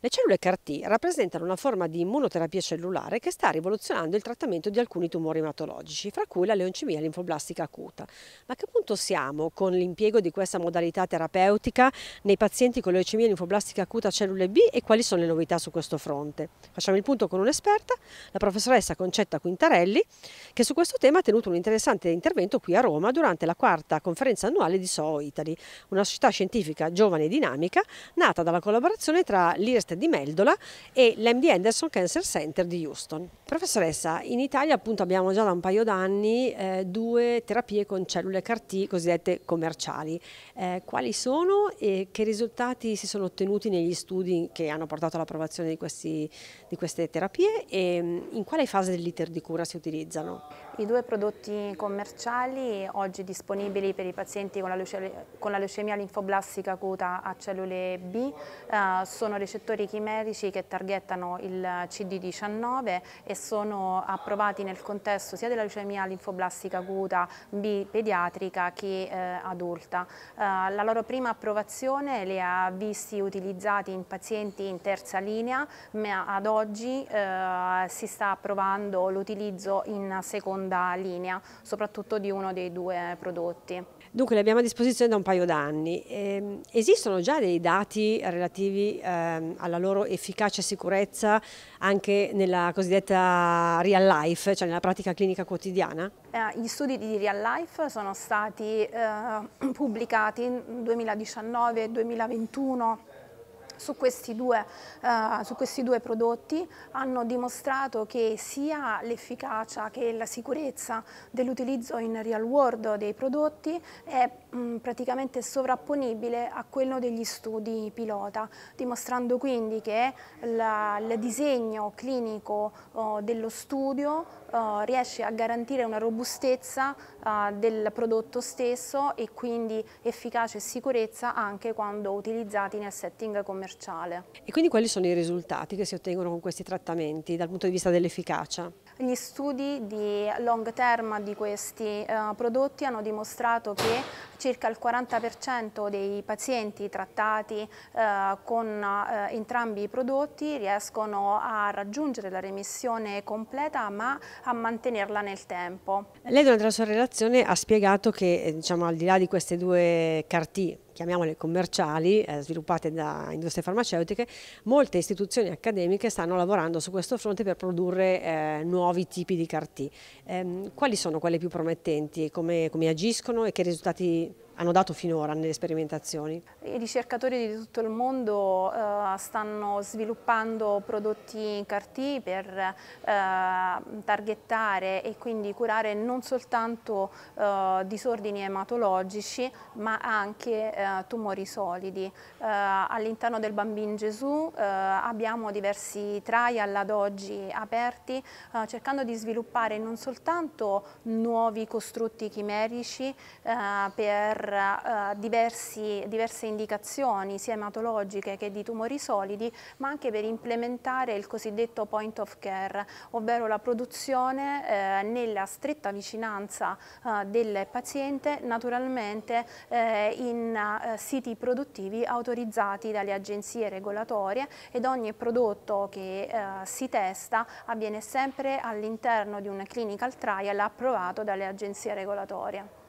Le cellule CAR-T rappresentano una forma di immunoterapia cellulare che sta rivoluzionando il trattamento di alcuni tumori ematologici, fra cui la leoncemia linfoblastica acuta. Ma a che punto siamo con l'impiego di questa modalità terapeutica nei pazienti con leoncemia linfoblastica acuta cellule B e quali sono le novità su questo fronte? Facciamo il punto con un'esperta, la professoressa Concetta Quintarelli, che su questo tema ha tenuto un interessante intervento qui a Roma durante la quarta conferenza annuale di SOO Italy, una società scientifica giovane e dinamica nata dalla collaborazione tra l'IRES Heart di Meldola e l'MD Anderson Cancer Center di Houston. Professoressa, in Italia appunto abbiamo già da un paio d'anni eh, due terapie con cellule CAR-T cosiddette commerciali. Eh, quali sono e che risultati si sono ottenuti negli studi che hanno portato all'approvazione di, di, queste terapie e mm, in quale fase dell'iter di cura si utilizzano? I due prodotti commerciali oggi disponibili per i pazienti con la, leucemia, con la leucemia linfoblastica acuta a cellule B eh, sono recettori chimerici che targettano il CD19 e sono approvati nel contesto sia della leucemia linfoblastica acuta B pediatrica che eh, adulta. Eh, la loro prima approvazione li ha visti utilizzati in pazienti in terza linea, ma ad oggi eh, si sta approvando l'utilizzo in seconda seconda linea, soprattutto di uno dei due prodotti. Dunque le abbiamo a disposizione da un paio d'anni. Ehm, esistono già dei dati relativi ehm, alla loro efficacia e sicurezza anche nella cosiddetta real life, cioè nella pratica clinica quotidiana? Eh, gli studi di real life sono stati eh, pubblicati nel 2019 e 2021 su questi, due, uh, su questi due, prodotti hanno dimostrato che sia l'efficacia che la sicurezza dell'utilizzo in real world dei prodotti è mh, mm, praticamente sovrapponibile a quello degli studi pilota, dimostrando quindi che la, il disegno clinico uh, dello studio uh, riesce a garantire una robustezza ah, del prodotto stesso e quindi efficacia e sicurezza anche quando utilizzati nel setting commerciale commerciale. E quindi quali sono i risultati che si ottengono con questi trattamenti dal punto di vista dell'efficacia? Gli studi di long term di questi uh, prodotti hanno dimostrato che circa il 40% dei pazienti trattati uh, con uh, entrambi i prodotti riescono a raggiungere la remissione completa ma a mantenerla nel tempo. Lei durante la sua relazione ha spiegato che diciamo, al di là di queste due car chiamiamole commerciali, eh, sviluppate da industrie farmaceutiche, molte istituzioni accademiche stanno lavorando su questo fronte per produrre eh, nuovi tipi di CAR T. Ehm, quali sono quelle più promettenti, come, come agiscono e che risultati hanno dato finora nelle sperimentazioni. I ricercatori di tutto il mondo eh, stanno sviluppando prodotti CAR-T per eh, targettare e quindi curare non soltanto eh, disordini ematologici ma anche eh, tumori solidi. Eh, all'interno del Bambin Gesù eh, abbiamo diversi trial ad oggi aperti cercando di sviluppare non soltanto nuovi costrutti chimerici per per uh, diversi, diverse indicazioni sia ematologiche che di tumori solidi, ma anche per implementare il cosiddetto point of care, ovvero la produzione eh, nella stretta vicinanza eh, del paziente, naturalmente eh, in eh, siti produttivi autorizzati dalle agenzie regolatorie ed ogni prodotto che eh, si testa avviene sempre all'interno di un clinical trial approvato dalle agenzie regolatorie.